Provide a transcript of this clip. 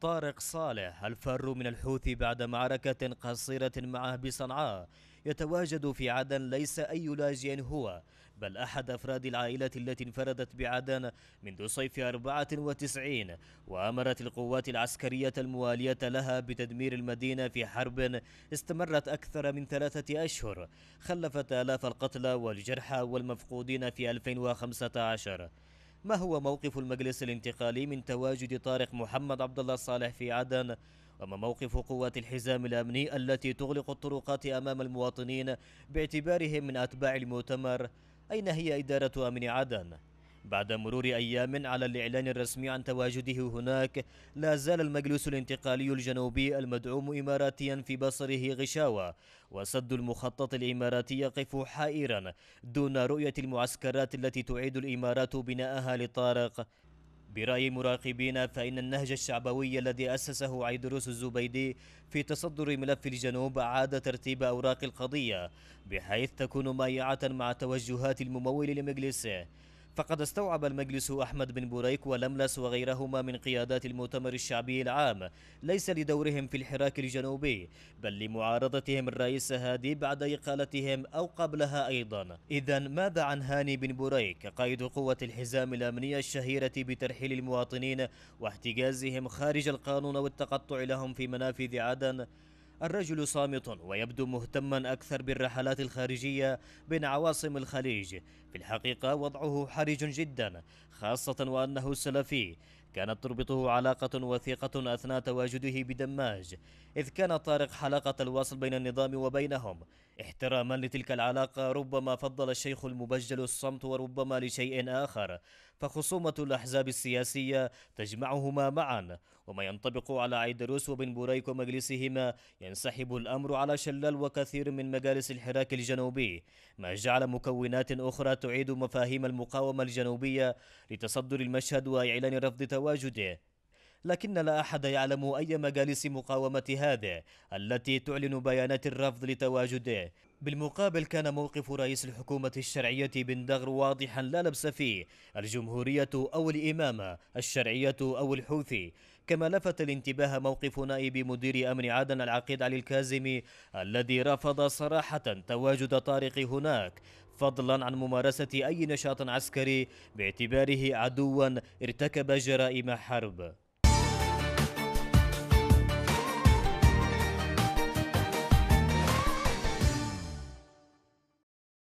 طارق صالح الفار من الحوثي بعد معركة قصيرة معه بصنعاء يتواجد في عدن ليس أي لاجئ هو بل أحد أفراد العائلة التي انفردت بعدن منذ صيف 94 وأمرت القوات العسكرية الموالية لها بتدمير المدينة في حرب استمرت أكثر من ثلاثة أشهر خلفت آلاف القتلى والجرحى والمفقودين في 2015 ما هو موقف المجلس الانتقالي من تواجد طارق محمد عبد الله صالح في عدن وما موقف قوات الحزام الأمني التي تغلق الطرقات أمام المواطنين باعتبارهم من أتباع المؤتمر أين هي إدارة أمن عدن؟ بعد مرور أيام على الإعلان الرسمي عن تواجده هناك لا زال المجلس الانتقالي الجنوبي المدعوم إماراتيا في بصره غشاوة وسد المخطط الإماراتي يقف حائرا دون رؤية المعسكرات التي تعيد الإمارات بناءها لطارق برأي مراقبين فإن النهج الشعبوي الذي أسسه عيدروس الزبيدي في تصدر ملف الجنوب عاد ترتيب أوراق القضية بحيث تكون مايعة مع توجهات الممول لمجلسه فقد استوعب المجلس أحمد بن بوريك ولملس وغيرهما من قيادات المؤتمر الشعبي العام ليس لدورهم في الحراك الجنوبي بل لمعارضتهم الرئيس هادي بعد إقالتهم أو قبلها أيضا إذا ماذا عن هاني بن بوريك قائد قوة الحزام الأمنية الشهيرة بترحيل المواطنين واحتجازهم خارج القانون والتقطع لهم في منافذ عدن الرجل صامت ويبدو مهتما أكثر بالرحلات الخارجية بين عواصم الخليج في الحقيقة وضعه حرج جدا خاصة وأنه سلفي كانت تربطه علاقة وثيقة أثناء تواجده بدماج إذ كان طارق حلقة الوصل بين النظام وبينهم احتراما لتلك العلاقة ربما فضل الشيخ المبجل الصمت وربما لشيء آخر فخصومة الأحزاب السياسية تجمعهما معا وما ينطبق على عيدروس وبن بوريك ومجلسهما ينسحب الأمر على شلال وكثير من مجالس الحراك الجنوبي ما جعل مكونات أخرى تعيد مفاهيم المقاومة الجنوبية لتصدر المشهد وإعلان رفض تواجده لكن لا أحد يعلم أي مجالس مقاومة هذه التي تعلن بيانات الرفض لتواجده بالمقابل كان موقف رئيس الحكومة الشرعية بن دغر واضحا لا لبس فيه الجمهورية أو الإمامة الشرعية أو الحوثي كما لفت الانتباه موقف نائب مدير أمن عدن العقيد علي الكازمي الذي رفض صراحة تواجد طارق هناك فضلا عن ممارسة أي نشاط عسكري باعتباره عدوا ارتكب جرائم حرب